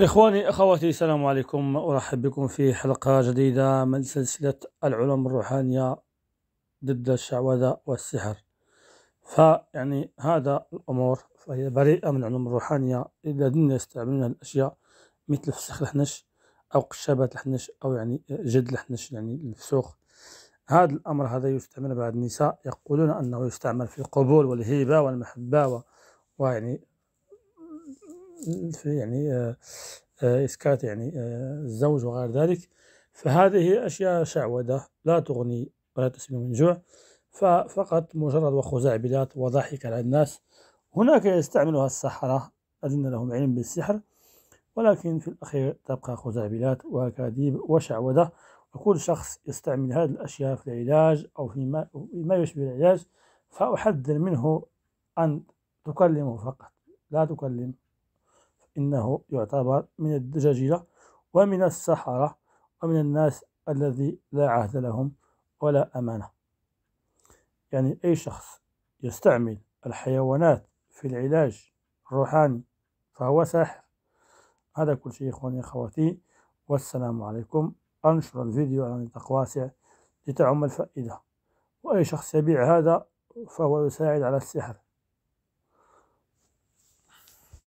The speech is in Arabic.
إخواني أخواتي السلام عليكم أرحب بكم في حلقة جديدة من سلسلة العلوم الروحانية ضد الشعوذة والسحر فيعني هذا الأمور فهي بريئة من العلوم الروحانية الذين يستعملون الأشياء مثل فسخ الحنش أو قشابات الحنش أو يعني جد الحنش يعني الفسوخ هذا الأمر هذا يستعمل بعض النساء يقولون أنه يستعمل في القبول والهيبة والمحبة ويعني في يعني آه، آه، إسكات يعني آه، الزوج وغير ذلك فهذه أشياء شعوذة لا تغني ولا تسمن من جوع ففقط مجرد وخزعبلات وضحك على الناس هناك يستعملها السحرة الذين لهم علم بالسحر ولكن في الأخير تبقى خزعبلات وأكاذيب وشعوذة وكل شخص يستعمل هذه الأشياء في العلاج أو في ما يشبه العلاج فأحذر منه أن تكلمه فقط لا تكلم إنه يعتبر من الدجاجلة ومن السحرة ومن الناس الذي لا عهد لهم ولا أمانة يعني أي شخص يستعمل الحيوانات في العلاج الروحاني فهو ساحر هذا كل شيء إخواني أخواتي والسلام عليكم أنشر الفيديو على نطاق واسع لتعم الفائدة وأي شخص يبيع هذا فهو يساعد على السحر